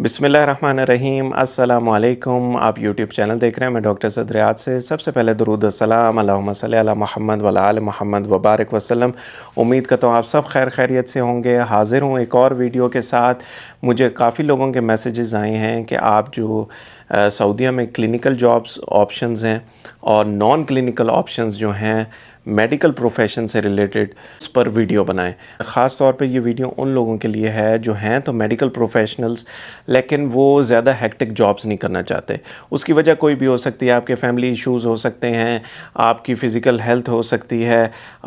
बिसमीम अल्लाम आप यूट्यूब चैनल देख रहे हैं मैं डॉक्टर सदरियात से सबसे पहले दरूद सलाम सल महमद वलाल महमद वबारक वसलम उम्मीद करता हूँ आप सब खैर खैरियत से होंगे हाज़िर हूँ एक और वीडियो के साथ मुझे काफ़ी लोगों के मैसेजेस आए हैं कि आप जो सऊदीया में क्लिनिकल जॉब्स ऑप्शंस हैं और नॉन क्लिनिकल ऑप्शंस जो हैं मेडिकल प्रोफेशन से रिलेटेड इस पर वीडियो बनाएं ख़ास तौर पे ये वीडियो उन लोगों के लिए है जो हैं तो मेडिकल प्रोफेशनल्स लेकिन वो ज़्यादा हैक्टिक जॉब्स नहीं करना चाहते उसकी वजह कोई भी हो सकती है आपके फैमिली इश्यूज़ हो सकते हैं आपकी फ़िज़िकल हेल्थ हो सकती है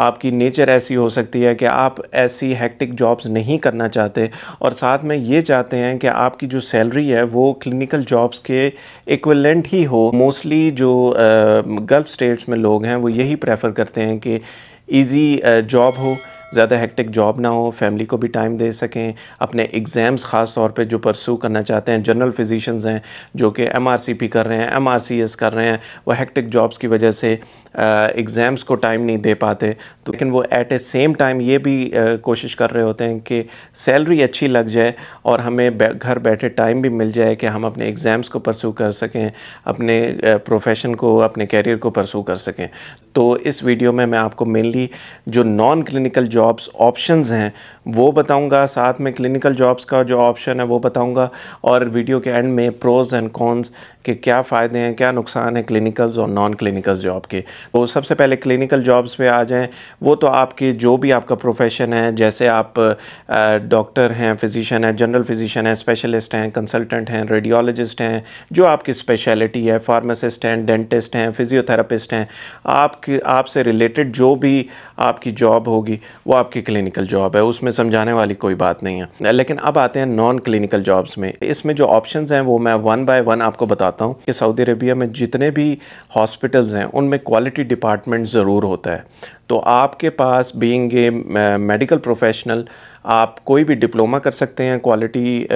आपकी नेचर ऐसी हो सकती है कि आप ऐसी हैक्टिक जॉब्स नहीं करना चाहते और साथ में ये चाहते हैं कि आपकी जो सैलरी है वो क्लिनिकल जॉब्स के इक्वलेंट ही हो मोस्टली जो गल्फ़ स्टेट्स में लोग हैं वो यही प्रेफर करते हैं हैं कि ईजी जॉब uh, हो ज़्यादा हेक्टिक जॉब ना हो फैमिली को भी टाइम दे सकें अपने एग्ज़ाम्स ख़ास तौर पे जो परसू करना चाहते हैं जनरल फिजिशंस हैं जो कि एम कर रहे हैं एम कर रहे हैं वो हेक्टिक जॉब्स की वजह से एग्ज़ाम्स को टाइम नहीं दे पाते तो लेकिन वो एट ए सेम टाइम ये भी आ, कोशिश कर रहे होते हैं कि सैलरी अच्छी लग जाए और हमें घर बैठे टाइम भी मिल जाए कि हम अपने एग्ज़ाम्स को परसू कर सकें अपने प्रोफेशन को अपने कैरियर को परसू कर सकें तो इस वीडियो में मैं आपको मेनली जो non clinical job jobs options हैं वो बताऊंगा साथ में क्लिनिकल जॉब्स का जो ऑप्शन है वो बताऊंगा और वीडियो के एंड में प्रोज एंड कॉन्स कि क्या फ़ायदे हैं क्या नुकसान है क्लिनिकल्स और नॉन क्लिनिकल्स जॉब के तो सबसे पहले क्लिनिकल जॉब्स पे आ जाएं वो तो आपकी जो भी आपका प्रोफेशन है जैसे आप डॉक्टर हैं फिजिशियन हैं जनरल फिजिशियन हैं स्पेशलिस्ट हैं कंसल्टेंट हैं रेडियोलॉजिस्ट हैं जो आपकी स्पेशलिटी है फार्मासिस्ट हैं डेंटिस्ट हैं फिजियोथेरापिस्ट हैं आपकी आपसे रिलेटेड जो भी आपकी जॉब होगी वो आपकी क्लिनिकल जॉब है उसमें समझाने वाली कोई बात नहीं है लेकिन अब आते हैं नॉन क्लिनिकल जॉब्स में इसमें जो ऑप्शन हैं वो मैं वन बाय वन आपको बता बताता हूँ कि सऊदी अरेबिया में जितने भी हॉस्पिटल्स हैं उनमें क्वालिटी डिपार्टमेंट ज़रूर होता है तो आपके पास बीइंग ए मेडिकल प्रोफेशनल आप कोई भी डिप्लोमा कर सकते हैं क्वालिटी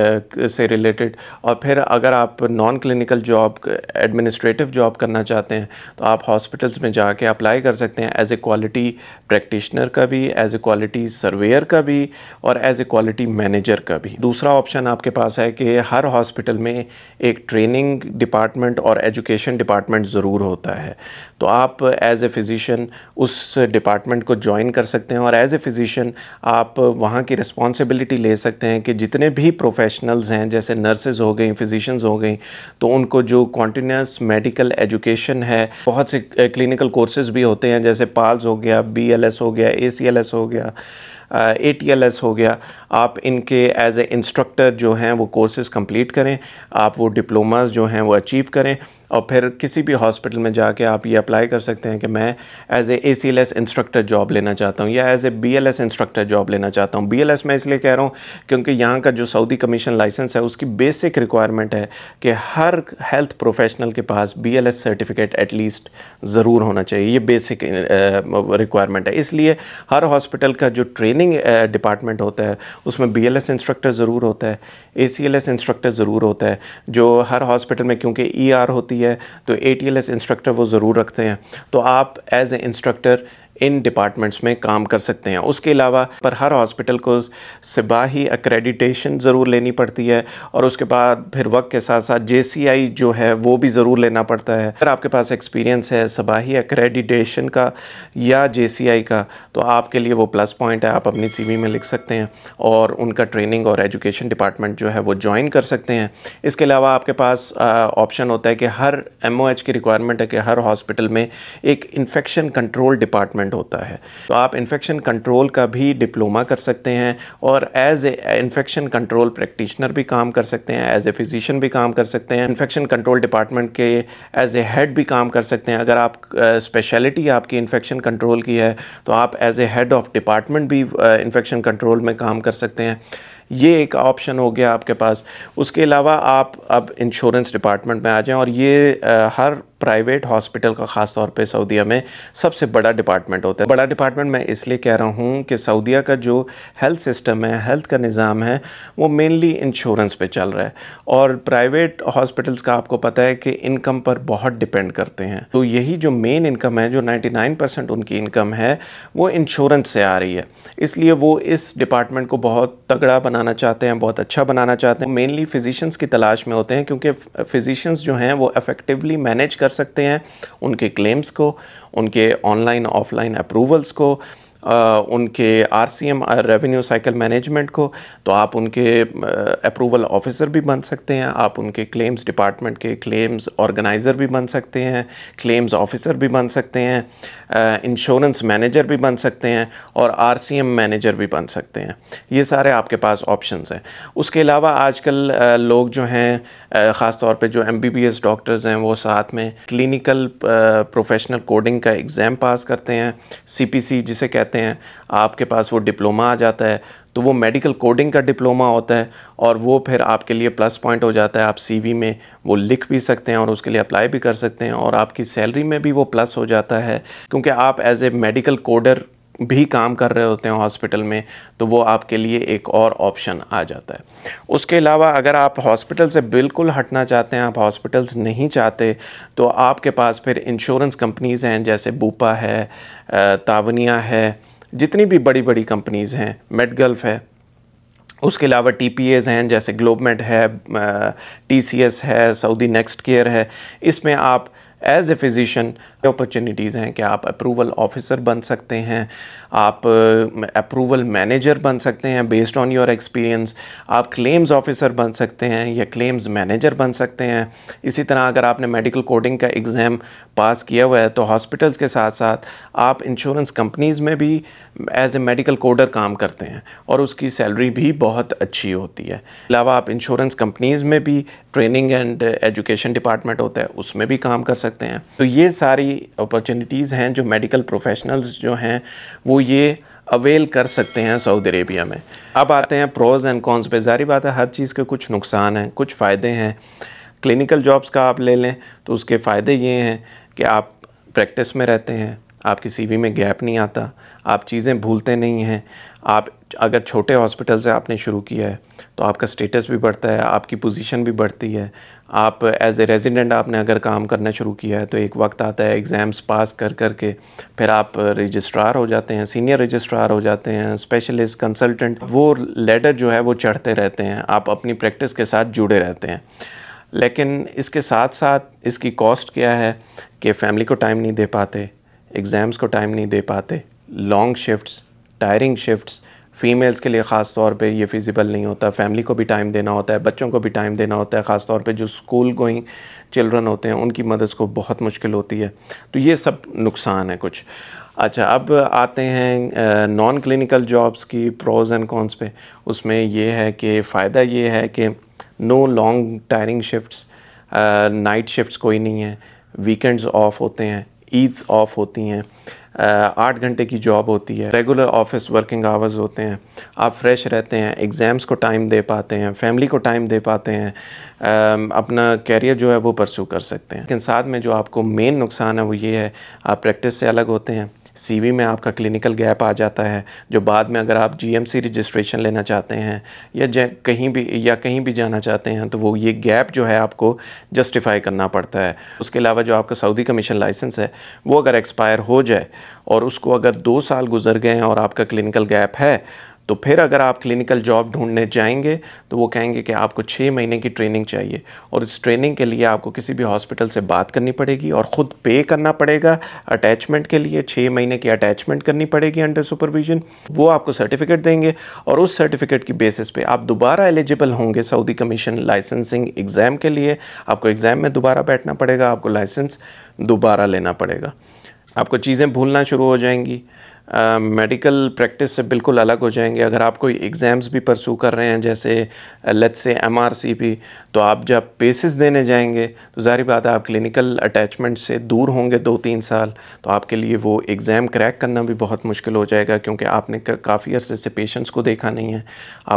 से रिलेटेड और फिर अगर आप non clinical job administrative job करना चाहते हैं तो आप हॉस्पिटल्स में जाके अप्लाई कर सकते हैं एज ए क्वालिटी प्रैक्टिशनर का भी एज ए क्वालिटी सर्वेयर का भी और एज ए क्वालिटी मैनेजर का भी दूसरा ऑप्शन आपके पास है कि हर हॉस्पिटल में एक ट्रेनिंग डिपार्टमेंट और एजुकेशन डिपार्टमेंट ज़रूर होता है तो आप एज ए फिज़िशन उस डिपार्टमेंट को ज्वाइन कर सकते हैं और एज ए फिज़िशन आप वहाँ के की रिस्पॉन्सिबिलिटी ले सकते हैं कि जितने भी प्रोफेशनल्स हैं जैसे नर्सेज हो गई फिजिशन हो गई तो उनको जो कॉन्टीन्यूस मेडिकल एजुकेशन है बहुत से क्लिनिकल कोर्सेज भी होते हैं जैसे पाल्स हो गया बी हो गया ए हो गया ए टी एल एस हो गया आप इनके एज ए इंस्ट्रक्टर जो हैं वो कोर्सेज़ कंप्लीट करें आप वो डिप्लोमास जो हैं वो अचीव करें और फिर किसी भी हॉस्पिटल में जाके आप ये अप्लाई कर सकते हैं कि मैं as A C L S instructor job लेना चाहता हूँ या as A B L S instructor job लेना चाहता हूँ बी एल एस मैं इसलिए कह रहा हूँ क्योंकि यहाँ का जो सऊदी कमीशन लाइसेंस है उसकी बेसिक रिक्वायरमेंट है कि हर हेल्थ प्रोफेशनल के पास B L S certificate at least ज़रूर होना चाहिए ये बेसिक रिक्वायरमेंट है इसलिए हर हॉस्पिटल का जो ट्रेनिंग डिपार्टमेंट होता है उसमें बी एल एस इंस्ट्रक्टर ज़रूर होता है A C L S instructor ज़रूर होता है जो हर हॉस्पिटल में क्योंकि ई e ER आर होती होती है तो A T L S instructor वो ज़रूर रखते हैं तो आप एज ए इंस्ट्रक्टर इन डिपार्टमेंट्स में काम कर सकते हैं उसके अलावा पर हर हॉस्पिटल को सिबाही अक्रेडिटेशन ज़रूर लेनी पड़ती है और उसके बाद फिर वक्त के साथ साथ जे जो है वो भी ज़रूर लेना पड़ता है अगर आपके पास एक्सपीरियंस है सबाही अक्रेडिटेशन का या जे का तो आपके लिए वो प्लस पॉइंट है आप अपनी सी में लिख सकते हैं और उनका ट्रेनिंग और एजुकेशन डिपार्टमेंट जो है वो ज्वाइन कर सकते हैं इसके अलावा आपके पास ऑप्शन होता है कि हर एम की रिक्वायरमेंट है कि हर हॉस्पिटल में एक इन्फेक्शन कंट्रोल डिपार्टमेंट मैनेजमेंट होता है तो आप इन्फेक्शन कंट्रोल का भी डिप्लोमा कर सकते हैं और as a infection control practitioner भी काम कर सकते हैं एज ए फिजिशियन भी काम कर सकते हैं इन्फेक्शन कंट्रोल डिपार्टमेंट के एज ए हेड भी काम कर सकते हैं अगर आप स्पेशलिटी uh, आपकी इन्फेक्शन कंट्रोल की है तो आप as a head of department भी इन्फेक्शन uh, कंट्रोल में काम कर सकते हैं ये एक ऑप्शन हो गया आपके पास उसके अलावा आप अब इंश्योरेंस डिपार्टमेंट में आ जाएं और ये आ, हर प्राइवेट हॉस्पिटल का ख़ास तौर पे सऊदीया में सबसे बड़ा डिपार्टमेंट होता है बड़ा डिपार्टमेंट मैं इसलिए कह रहा हूँ कि सऊदीया का जो हेल्थ सिस्टम है हेल्थ का निज़ाम है वो मेनली इंश्योरेंस पे चल रहा है और प्राइवेट हॉस्पिटल्स का आपको पता है कि इनकम पर बहुत डिपेंड करते हैं तो यही जो मेन इनकम है जो नाइन्टी उनकी इनकम है वो इंश्योरेंस से आ रही है इसलिए वो इस डिपार्टमेंट को बहुत तगड़ा बनाना चाहते हैं बहुत अच्छा बनाना चाहते हैं मेनली फिजिशंस की तलाश में होते हैं क्योंकि फिजिशंस जो हैं वो इफेक्टिवली मैनेज कर सकते हैं उनके क्लेम्स को उनके ऑनलाइन ऑफलाइन अप्रूवल्स को उनके आरसीएम रेवेन्यू साइकिल मैनेजमेंट को तो आप उनके अप्रूवल ऑफिसर भी बन सकते हैं आप उनके क्लेम्स डिपार्टमेंट के क्लेम्स ऑर्गेनाइज़र भी बन सकते हैं क्लेम्स ऑफिसर भी बन सकते हैं इंश्योरेंस मैनेजर भी बन सकते हैं और आरसीएम मैनेजर भी बन सकते हैं ये सारे आपके पास ऑप्शंस हैं उसके अलावा आजकल लोग जो हैं ख़ास तौर पे जो एस डॉक्टर्स हैं वो साथ में क्लिनिकल प्रोफेशनल कोडिंग का एग्ज़ाम पास करते हैं सी जिसे कहते हैं करते हैं आपके पास वो डिप्लोमा आ जाता है तो वो मेडिकल कोडिंग का डिप्लोमा होता है और वो फिर आपके लिए प्लस पॉइंट हो जाता है आप सीवी में वो लिख भी सकते हैं और उसके लिए अप्लाई भी कर सकते हैं और आपकी सैलरी में भी वो प्लस हो जाता है क्योंकि आप एज ए मेडिकल कोडर भी काम कर रहे होते हैं हॉस्पिटल में तो वो आपके लिए एक और ऑप्शन आ जाता है उसके अलावा अगर आप हॉस्पिटल से बिल्कुल हटना चाहते हैं आप हॉस्पिटल्स नहीं चाहते तो आपके पास फिर इंश्योरेंस कंपनीज़ हैं जैसे बूपा है तावनिया है जितनी भी बड़ी बड़ी कंपनीज़ हैं मेडगल्फ है उसके अलावा टी हैं जैसे ग्लोबमेट है टी है सऊदी नेक्स्ट केयर है इसमें आप एज ए फिज़िशन अपॉर्चुनिटीज़ हैं कि आप अप्रूवल ऑफिसर बन सकते हैं आप अप्रूवल uh, मैनेजर बन सकते हैं बेस्ड ऑन योर एक्सपीरियंस आप क्लेम्स ऑफिसर बन सकते हैं या क्लेम्स मैनेजर बन सकते हैं इसी तरह अगर आपने मेडिकल कोडिंग का एग्ज़ाम पास किया हुआ है तो हॉस्पिटल्स के साथ साथ आप इंश्योरेंस कंपनीज़ में भी एज ए मेडिकल कोडर काम करते हैं और उसकी सैलरी भी बहुत अच्छी होती है अलावा आप इंश्योरेंस कंपनीज़ में भी ट्रेनिंग एंड एजुकेशन डिपार्टमेंट होता है उसमें भी काम कर सकते सकते हैं तो ये सारी अपॉर्चुनिटीज़ हैं जो मेडिकल प्रोफेशनल्स जो हैं वो ये अवेल कर सकते हैं सऊदी अरेबिया में अब आते हैं प्रोज एंड कॉन्स पे जारी बात है हर चीज़ के कुछ नुकसान हैं कुछ फ़ायदे हैं क्लिनिकल जॉब्स का आप ले लें तो उसके फ़ायदे ये हैं कि आप प्रैक्टिस में रहते हैं आपकी सीवी में गैप नहीं आता आप चीज़ें भूलते नहीं हैं आप अगर छोटे हॉस्पिटल से आपने शुरू किया है तो आपका स्टेटस भी बढ़ता है आपकी पोजीशन भी बढ़ती है आप एज ए रेजिडेंट आपने अगर काम करना शुरू किया है तो एक वक्त आता है एग्ज़ाम्स पास कर कर के फिर आप रजिस्ट्रार हो जाते हैं सीनियर रजिस्ट्रार हो जाते हैं स्पेशलिस्ट कंसल्टेंट वो लेडर जो है वो चढ़ते रहते हैं आप अपनी प्रैक्टिस के साथ जुड़े रहते हैं लेकिन इसके साथ साथ इसकी कॉस्ट क्या है कि फैमिली को टाइम नहीं दे पाते एग्ज़ाम्स को टाइम नहीं दे पाते long shifts tiring shifts females के लिए ख़ास तौर पे ये फिजिबल नहीं होता फैमिली को भी टाइम देना होता है बच्चों को भी टाइम देना होता है ख़ास तौर पे जो स्कूल गोइंग चिल्ड्रन होते हैं उनकी मदद को बहुत मुश्किल होती है तो ये सब नुकसान है कुछ अच्छा अब आते हैं नॉन क्लिनिकल जॉब्स की प्रोज एंड कॉन्स पे उसमें ये है कि फ़ायदा ये है कि no long tiring shifts night shifts कोई नहीं है वीकेंड्स ऑफ होते हैं ईद्स ऑफ होती हैं आठ घंटे की जॉब होती है रेगुलर ऑफिस वर्किंग आवर्स होते हैं आप फ्रेश रहते हैं एग्ज़ाम्स को टाइम दे पाते हैं फैमिली को टाइम दे पाते हैं अपना कैरियर जो है वो परसू कर सकते हैं लेकिन साथ में जो आपको मेन नुकसान है वो ये है आप प्रैक्टिस से अलग होते हैं सीवी में आपका क्लिनिकल गैप आ जाता है जो बाद में अगर आप जीएमसी रजिस्ट्रेशन लेना चाहते हैं या कहीं भी या कहीं भी जाना चाहते हैं तो वो ये गैप जो है आपको जस्टिफाई करना पड़ता है उसके अलावा जो आपका सऊदी कमीशन लाइसेंस है वो अगर एक्सपायर हो जाए और उसको अगर दो साल गुजर गए हैं और आपका क्लिनिकल गैप है तो फिर अगर आप क्लिनिकल जॉब ढूंढने जाएंगे तो वो कहेंगे कि आपको छः महीने की ट्रेनिंग चाहिए और इस ट्रेनिंग के लिए आपको किसी भी हॉस्पिटल से बात करनी पड़ेगी और ख़ुद पे करना पड़ेगा अटैचमेंट के लिए छः महीने की अटैचमेंट करनी पड़ेगी अंडर सुपरविजन वो आपको सर्टिफिकेट देंगे और उस सर्टिफिकेट की बेसिस पे आप दोबारा एलिजिबल होंगे सऊदी कमीशन लाइसेंसिंग एग्ज़ाम के लिए आपको एग्ज़ाम में दोबारा बैठना पड़ेगा आपको लाइसेंस दोबारा लेना पड़ेगा आपको चीज़ें भूलना शुरू हो जाएंगी मेडिकल uh, प्रैक्टिस से बिल्कुल अलग हो जाएंगे अगर आप कोई एग्ज़ाम्स भी परसू कर रहे हैं जैसे लेट्स से एम भी तो आप जब पेसिस देने जाएंगे तो जारी बात है आप क्लिनिकल अटैचमेंट से दूर होंगे दो तीन साल तो आपके लिए वो एग्ज़ाम क्रैक करना भी बहुत मुश्किल हो जाएगा क्योंकि आपने काफ़ी अरसे से पेशेंट्स को देखा नहीं है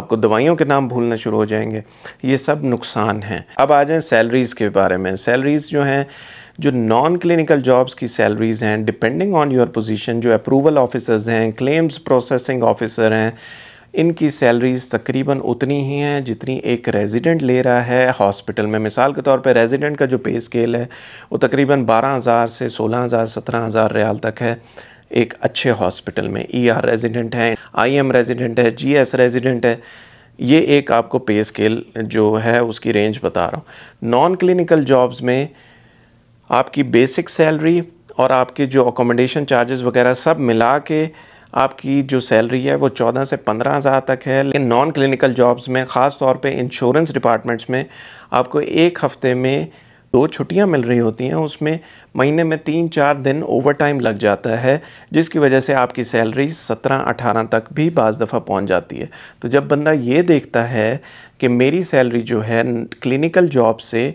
आपको दवाइयों के नाम भूलना शुरू हो जाएंगे ये सब नुकसान हैं अब आ जाएँ सैलरीज़ के बारे में सैलरीज़ जो हैं जो नॉन क्लिनिकल जॉब्स की सैलरीज़ हैं डिपेंडिंग ऑन योर पोजीशन जो अप्रूवल ऑफिसर्स हैं क्लेम्स प्रोसेसिंग ऑफिसर हैं इनकी सैलरीज़ तकरीबन उतनी ही हैं जितनी एक रेजिडेंट ले रहा है हॉस्पिटल में मिसाल के तौर पर रेजिडेंट का जो पे स्केल है वो तकरीबन 12000 से 16000 17000 रियाल तक है एक अच्छे हॉस्पिटल में ई आर रेजिडेंट हैं आई एम रेजिडेंट है जी एस रेजिडेंट है ये एक आपको पे स्केल जो है उसकी रेंज बता रहा हूँ नॉन क्लिनिकल जॉब्स में आपकी बेसिक सैलरी और आपके जो अकोमोडेशन चार्जेस वगैरह सब मिला के आपकी जो सैलरी है वो चौदह से पंद्रह हज़ार तक है लेकिन नॉन क्लिनिकल जॉब्स में ख़ास तौर पे इंश्योरेंस डिपार्टमेंट्स में आपको एक हफ़्ते में दो छुट्टियां मिल रही होती हैं उसमें महीने में तीन चार दिन ओवर टाइम लग जाता है जिसकी वजह से आपकी सैलरी सत्रह अठारह तक भी बाज़ दफ़ा पहुँच जाती है तो जब बंदा ये देखता है कि मेरी सैलरी जो है क्लिनिकल जॉब से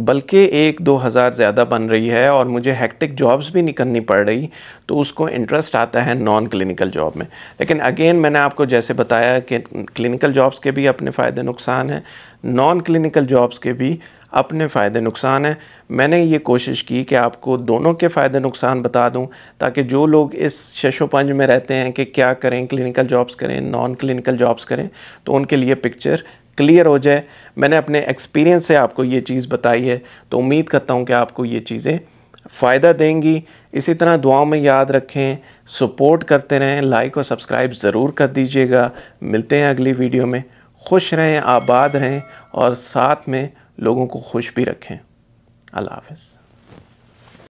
बल्कि एक दो हज़ार ज़्यादा बन रही है और मुझे हेक्टिक जॉब्स भी नहीं करनी पड़ रही तो उसको इंटरेस्ट आता है नॉन क्लिनिकल जॉब में लेकिन अगेन मैंने आपको जैसे बताया कि क्लिनिकल जॉब्स के भी अपने फ़ायदे नुकसान हैं नॉन क्लिनिकल जॉब्स के भी अपने फ़ायदे नुकसान हैं मैंने ये कोशिश की कि आपको दोनों के फ़ायदे नुकसान बता दूं ताकि जो लोग इस शशोपंज में रहते हैं कि क्या करें क्लिनिकल जॉब्स करें नॉन क्लिनिकल जॉब्स करें तो उनके लिए पिक्चर क्लियर हो जाए मैंने अपने एक्सपीरियंस से आपको ये चीज़ बताई है तो उम्मीद करता हूँ कि आपको ये चीज़ें फ़ायदा देंगी इसी तरह दुआओं में याद रखें सपोर्ट करते रहें लाइक और सब्सक्राइब ज़रूर कर दीजिएगा मिलते हैं अगली वीडियो में खुश रहें आबाद रहें और साथ में लोगों को खुश भी रखें अल्लाह हाफिज़